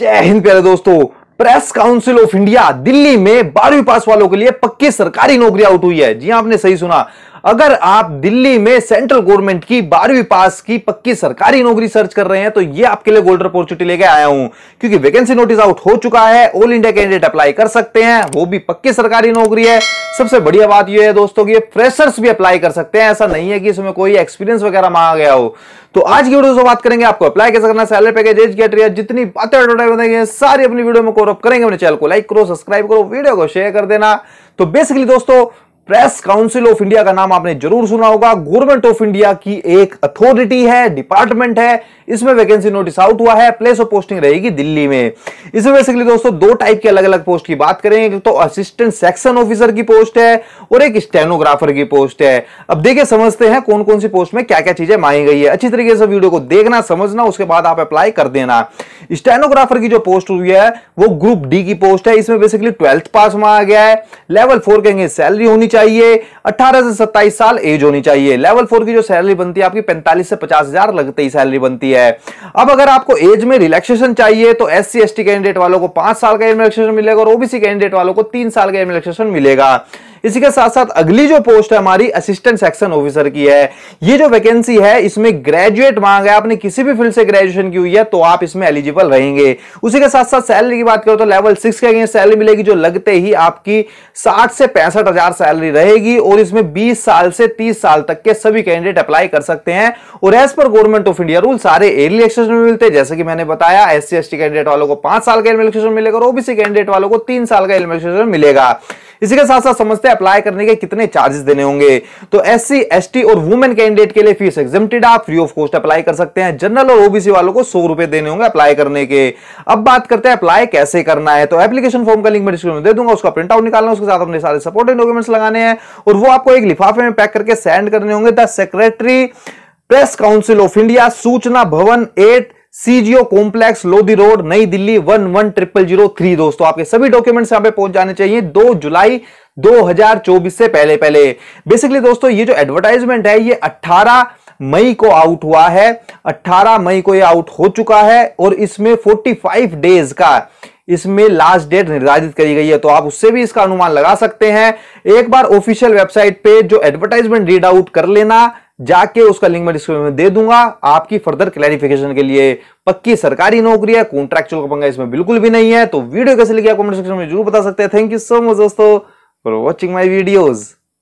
जय हिंद प्यारे दोस्तों press council of India Delhi में बारहवीं पास वालों के लिए पक्की सरकारी नौकरी आउट हुई है जी हाँ, आपने सही सुना अगर आप दिल्ली में सेंट्रल गवर्नमेंट की बारहवीं पास की पक्की सरकारी नौकरी सर्च कर रहे हैं तो ये आपके लिए गोल्डन अपॉर्चुनिटी लेके आया हूं क्योंकि वैकेंसी नोटिस आउट हो चुका है ऑल इंडिया कैंडिडेट अप्लाई कर सकते हैं वो भी पक्की सरकारी नौकरी है सबसे बढ़िया बात यह है दोस्तों कि फ्रेशर्स भी अप्लाई कर सकते हैं ऐसा नहीं है कि इसमें कोई एक्सपीरियंस वगैरह मांगा गया हो तो आज की वीडियो से बात करेंगे आपको अप्लाई कैसे करना salary package age criteria जितनी बातें सारी अपनी वीडियो में कोरअप करेंगे अपने चैनल को लाइक करो सब्सक्राइब करो वीडियो को शेयर कर देना तो बेसिकली दोस्तों प्रेस काउंसिल ऑफ इंडिया का नाम आपने जरूर सुना होगा गवर्नमेंट ऑफ इंडिया की एक अथॉरिटी है डिपार्टमेंट है इसमें वैकेंसी नोटिस आउट हुआ है प्लेस ऑफ पोस्टिंग रहेगी दिल्ली में इसमें बेसिकली दोस्तों दो टाइप के अलग अलग पोस्ट की बात करें एक तो असिस्टेंट सेक्शन ऑफिसर की पोस्ट है और एक स्टेनोग्राफर की पोस्ट है अब देखिए समझते हैं कौन कौन सी पोस्ट में क्या क्या चीजें मांगी गई है अच्छी तरीके से वीडियो को देखना समझना उसके बाद आप अप्लाई कर देना स्टेनोग्राफर की जो पोस्ट हुई है वो ग्रुप डी की पोस्ट है इसमें बेसिकली ट्वेल्थ पास मांगा गया है लेवल फोर कहेंगे सैलरी होनी चाहिए चाहिए 18 से 27 साल एज होनी चाहिए लेवल फोर की जो सैलरी बनती है आपकी 45 से हजार लगते ही सैलरी बनती है अब अगर आपको एज में रिलैक्सेशन चाहिए तो एस सी कैंडिडेट वालों को पांच साल का एज रिलैक्सेशन मिलेगा और ओबीसी कैंडिडेट वालों को तीन साल का एज रिलैक्सेशन मिलेगा इसी के साथ साथ अगली जो पोस्ट है हमारी असिस्टेंट सेक्शन ऑफिसर की है ये जो वैकेंसी है इसमें ग्रेजुएट मांग है आपने किसी भी फील्ड से ग्रेजुएशन की हुई है तो आप इसमें एलिजिबल रहेंगे उसी के साथ साथ सैलरी की बात करो तो लेवल सिक्स के सैलरी मिलेगी जो लगते ही आपकी साठ से पैंसठ हजार सैलरी रहेगी और इसमें बीस साल से तीस साल तक के सभी कैंडिडेट अप्लाई कर सकते हैं और एज पर गवर्नमेंट ऑफ इंडिया रूल सारे एरियल एक्सेशन में मिलते हैं जैसे कि मैंने बताया एस सी कैंडिडेट वालों को पांच साल का एलमेल मिलेगा और ओबीसी कैंडिडेट वालों को तीन साल का एलमेल मिलेगा इसी के साथ साथ समझते हैं अप्लाई करने के कितने चार्जेस देने होंगे तो एस सी एस और वुमेन कैंडिडेट के लिए फीस एक्जेड आप फ्री ऑफ कॉस्ट अप्लाई कर सकते हैं जनरल और ओबीसी वालों को सौ रुपए देने होंगे अप्लाई करने के अब बात करते हैं अप्लाई कैसे करना है तो एप्लीकेशन फॉर्म का लिंक मैं डिस्क्रिप्शन में दे दूंगा उसका प्रिंट आउट निकालना उसके साथ अपने सारे सपोर्टिंग डॉक्यूमेंट्स लगाने हैं और वो आपको एक लिफाफे में पैक करके सेंड करने होंगे the secretary press council of India सूचना भवन at CGO complex Lodhi road New Delhi one one triple zero three दोस्तों आपके सभी डॉक्यूमेंट्स यहां पे पहुंच जाने चाहिए दो जुलाई 2024 से पहले पहले बेसिकली दोस्तों ये जो एडवर्टाइजमेंट है ये 18 मई को आउट हुआ है 18 मई को ये आउट हो चुका है और इसमें 45 डेज का इसमें लास्ट डेट निर्धारित करी गई है तो आप उससे भी इसका अनुमान लगा सकते हैं एक बार ऑफिशियल वेबसाइट पे जो एडवर्टाइजमेंट रीड आउट कर लेना जाके उसका लिंक मैं डिस्क्रिप्शन में दे दूंगा आपकी फर्दर क्लैरिफिकेशन के लिए पक्की सरकारी नौकरी है कॉन्ट्रेक्चुअल का पंगा इसमें बिल्कुल भी नहीं है तो वीडियो कैसे लिखिए आप कमेंट सेक्शन में जरूर बता सकते हैं थैंक यू सो मच दोस्तों फॉर वॉचिंग माई वीडियोज़